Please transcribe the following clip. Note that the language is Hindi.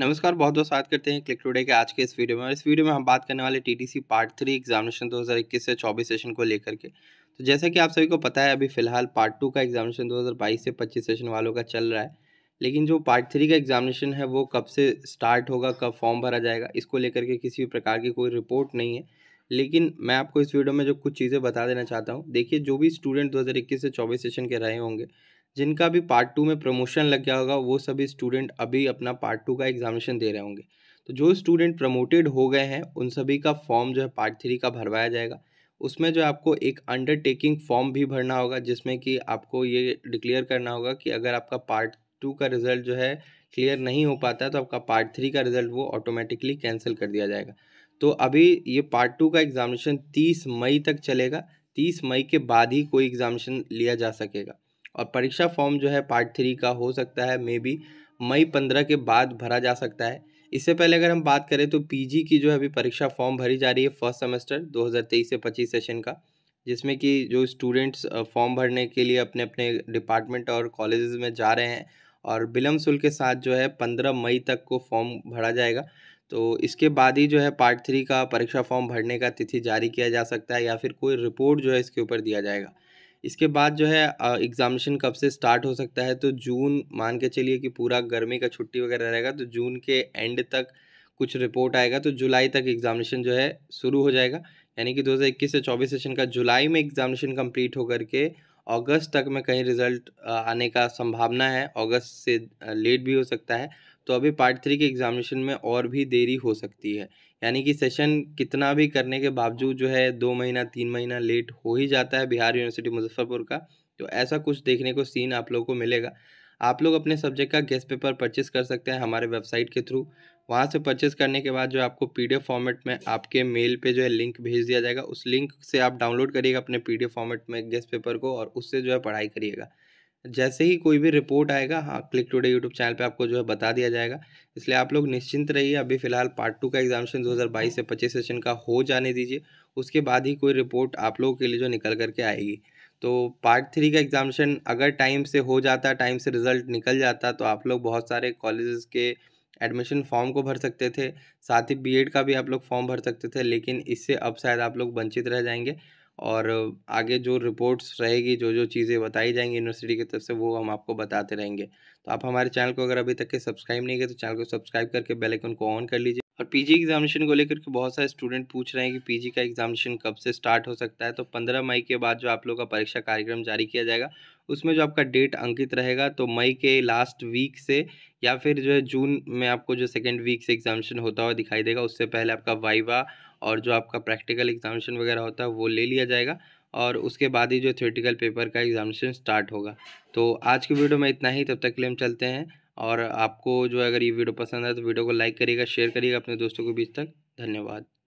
नमस्कार बहुत बहुत स्वागत करते हैं क्लिक टुडे के आज के इस वीडियो में इस वीडियो में हम बात करने वाले टीटीसी पार्ट थ्री एग्जामिनेशन 2021 से 24 सेशन को लेकर के तो जैसा कि आप सभी को पता है अभी फिलहाल पार्ट टू का एग्जामिनेशन 2022 से 25 सेशन वालों का चल रहा है लेकिन जो पार्ट थ्री का एग्जामिनेशन है वो कब से स्टार्ट होगा कब फॉर्म भरा जाएगा इसको लेकर के किसी भी प्रकार की कोई रिपोर्ट नहीं है लेकिन मैं आपको इस वीडियो में जो कुछ चीज़ें बता देना चाहता हूँ देखिए जो भी स्टूडेंट इक्कीस से चौबीस सेशन के रहे होंगे जिनका भी पार्ट टू में प्रमोशन लग गया होगा वो सभी स्टूडेंट अभी अपना पार्ट टू का एग्जामिनेशन दे रहे होंगे तो जो स्टूडेंट प्रमोटेड हो गए हैं उन सभी का फॉर्म जो है पार्ट थ्री का भरवाया जाएगा उसमें जो आपको एक अंडरटेकिंग फॉर्म भी भरना होगा जिसमें कि आपको ये डिक्लेयर करना होगा कि अगर आपका पार्ट टू का रिज़ल्ट जो है क्लियर नहीं हो पाता है तो आपका पार्ट थ्री का रिज़ल्ट वो ऑटोमेटिकली कैंसिल कर दिया जाएगा तो अभी ये पार्ट टू का एग्ज़ामिनेशन तीस मई तक चलेगा तीस मई के बाद ही कोई एग्ज़ामिनेशन लिया जा सकेगा और परीक्षा फॉर्म जो है पार्ट थ्री का हो सकता है मे बी मई पंद्रह के बाद भरा जा सकता है इससे पहले अगर हम बात करें तो पीजी की जो है अभी परीक्षा फॉर्म भरी जा रही है फर्स्ट सेमेस्टर 2023 से 25 सेशन का जिसमें कि जो स्टूडेंट्स फॉर्म भरने के लिए अपने अपने डिपार्टमेंट और कॉलेज में जा रहे हैं और विलम्ब शुल्क के साथ जो है पंद्रह मई तक को फॉर्म भरा जाएगा तो इसके बाद ही जो है पार्ट थ्री का परीक्षा फॉर्म भरने का तिथि जारी किया जा सकता है या फिर कोई रिपोर्ट जो है इसके ऊपर दिया जाएगा इसके बाद जो है एग्ज़ामिनेशन कब से स्टार्ट हो सकता है तो जून मान के चलिए कि पूरा गर्मी का छुट्टी वगैरह रहेगा तो जून के एंड तक कुछ रिपोर्ट आएगा तो जुलाई तक एग्ज़ामिनेशन जो है शुरू हो जाएगा यानी कि 2021 से 24 सेशन का जुलाई में एग्ज़ामिनेशन कंप्लीट होकर के अगस्त तक में कहीं रिज़ल्ट आने का संभावना है अगस्त से लेट भी हो सकता है तो अभी पार्ट थ्री के एग्ज़ामिनेशन में और भी देरी हो सकती है यानी कि सेशन कितना भी करने के बावजूद जो है दो महीना तीन महीना लेट हो ही जाता है बिहार यूनिवर्सिटी मुजफ्फरपुर का तो ऐसा कुछ देखने को सीन आप लोगों को मिलेगा आप लोग अपने सब्जेक्ट का गेस्ट पेपर परचेस कर सकते हैं हमारे वेबसाइट के थ्रू वहाँ से परचेस करने के बाद जो आपको पीडीएफ फॉर्मेट में आपके मेल पे जो है लिंक भेज दिया जाएगा उस लिंक से आप डाउनलोड करिएगा अपने पीडीएफ फॉर्मेट में गेस्ट पेपर को और उससे जो है पढ़ाई करिएगा जैसे ही कोई भी रिपोर्ट आएगा हाँ क्लिक टुडे यूट्यूब चैनल पे आपको जो है बता दिया जाएगा इसलिए आप लोग निश्चिंत रहिए अभी फ़िलहाल पार्ट टू का एग्जामिनेशन 2022 से 25 सेशन का हो जाने दीजिए उसके बाद ही कोई रिपोर्ट आप लोगों के लिए जो निकल करके आएगी तो पार्ट थ्री का एग्जामेशन अगर टाइम से हो जाता टाइम से रिज़ल्ट निकल जाता तो आप लोग बहुत सारे कॉलेज़ के एडमिशन फॉर्म को भर सकते थे साथ ही बीएड का भी आप लोग फॉर्म भर सकते थे लेकिन इससे अब शायद आप लोग वंचित रह जाएंगे और आगे जो रिपोर्ट्स रहेगी जो जो चीज़ें बताई जाएंगी यूनिवर्सिटी की तरफ से वो हम आपको बताते रहेंगे तो आप हमारे चैनल को अगर अभी तक के सब्सक्राइब नहीं किए तो चैनल को सब्सक्राइब करके बेल को ऑन कर लीजिए और पीजी एग्जामिनेशन को लेकर के बहुत सारे स्टूडेंट पूछ रहे हैं कि पीजी का एग्जामिनेशन कब से स्टार्ट हो सकता है तो पंद्रह मई के बाद जो आप लोग का परीक्षा कार्यक्रम जारी किया जाएगा उसमें जो आपका डेट अंकित रहेगा तो मई के लास्ट वीक से या फिर जो है जून में आपको जो सेकेंड वीक से एग्जामिनेशन होता हुआ दिखाई देगा उससे पहले आपका वाइवा और जो आपका प्रैक्टिकल एग्जामिनेशन वगैरह होता है वो ले लिया जाएगा और उसके बाद ही जो थियोटिकल पेपर का एग्जामिनेशन स्टार्ट होगा तो आज की वीडियो में इतना ही तब तक के लिए हम चलते हैं और आपको जो है अगर ये वीडियो पसंद आए तो वीडियो को लाइक करिएगा शेयर करिएगा अपने दोस्तों के बीच तक धन्यवाद